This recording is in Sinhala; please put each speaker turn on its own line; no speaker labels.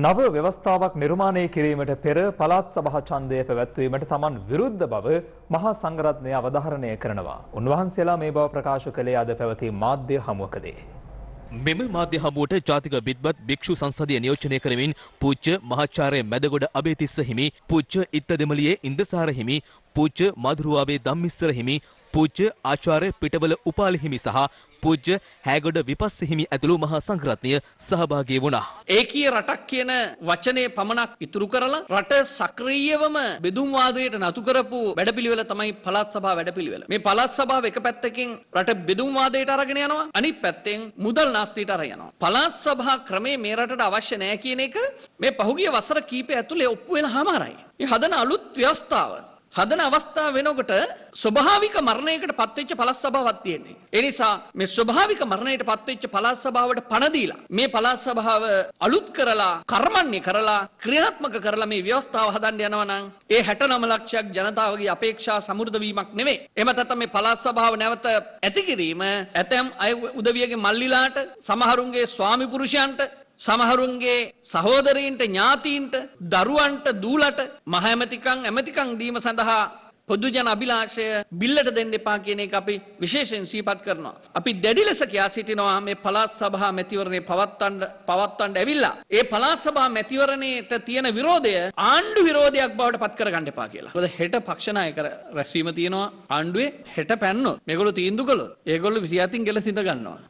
නව ව්‍යවස්ථාවක් නිර්මාණය කිරීමට පෙර පළාත් සභා ඡන්දය පැවැත්වීමට තමන් විරුද්ධ බව මහා සංඝරත්නය අවධාරණය කරනවා. උන්වහන්සේලා මේ බව ප්‍රකාශ කළේ අද පැවති මාධ්‍ය හමුවකදී.
මෙම මාධ්‍ය හමුවට ජාතික විද්වත් භික්ෂු සංසදය නියෝජනය කරමින් පූජ්‍ය මහාචාර්ය මැදගොඩ අබේතිස්ස හිමි, පූජ්‍ය ඉත්තදෙමලියේ ඉන්දසාර හිමි, පූජ්‍ය මధుරුවාවේ ධම්මිස්සර හිමි, පූජ්‍ය ආචාර්ය පිටවල උපාලි හිමි සහ පූජ්‍ය හැගොඩ විපස්සහිමි ඇතුළු මහා සංඝරත්නය සහභාගී වුණා.
ඒකීය රටක් කියන වචනේ පමණක් ඉතුරු කරලා රට සක්‍රීයවම බෙදුම් වාදයට නතු කරපු වැඩපිළිවෙල තමයි පළාත් සභාව වැඩපිළිවෙල. මේ පළාත් සභාව එක පැත්තකින් රට බෙදුම් වාදයට අරගෙන යනවා අනිත් පැත්තෙන් මුදල් නාස්තියට අරගෙන යනවා. පළාත් සභා ක්‍රමේ මේ රටට අවශ්‍ය නැහැ කියන එක මේ පහුගිය වසර කීපය ඇතුලේ ඔප්පු වෙලා හමාරයි. මේ හදන අලුත් ව්‍යවස්ථාව හදන අවස්ථාව වෙනකොට ස්වභාවික මරණයකට පත්වෙච්ච පළාත් සභාවක් තියෙන්නේ. ඒ නිසා මේ ස්වභාවික මරණයට පත්වෙච්ච පළාත් සභාවට පණ දීලා මේ පළාත් සභාව අලුත් කරලා කර්මන්නේ කරලා ක්‍රියාත්මක කරලා මේ ව්‍යවස්ථාව හදන්න යනවා නම් ඒ 69 ලක්ෂයක් ජනතාවගේ අපේක්ෂා සමෘද්ධ වීමක් නෙමෙයි. එහෙම නැත්නම් මේ පළාත් සභාව නැවත ඇති කිරීම ඇතැම් අය උදවියගේ මල්ලිලාට සමහරුන්ගේ ස්වාමි පුරුෂයන්ට සමහරුන්ගේ සහෝදරීන්ට ඥාතීන්ට දරුවන්ට දූලට මහැමැතිකං ඇමතිකං දීම සඳහා පොදුජන අභිලාශය බිල්ලට දෙන්න එපා කියන එක අපි විශේෂයෙන් සීපත් කරනවා. අපි දැඩි ලෙස කියා සිටිනවා මේ පළාත් සභා මැතිවරණය පවත්වන්න පවත්වන්න ඇවිල්ලා. ඒ පළාත් සභා මැතිවරණයට තියෙන විරෝධය ආණ්ඩු විරෝධයක් බවට පත් කරගන්න එපා කියලා. මොකද හෙට පක්ෂ නායක රැස්වීම තියෙනවා ආණ්ඩුවේ හෙට පැන්නොත්. මේගොල්ලෝ තීන්දුව කළොත් ඒගොල්ලෝ 27 න් ගෙල සිඳ ගන්නවා.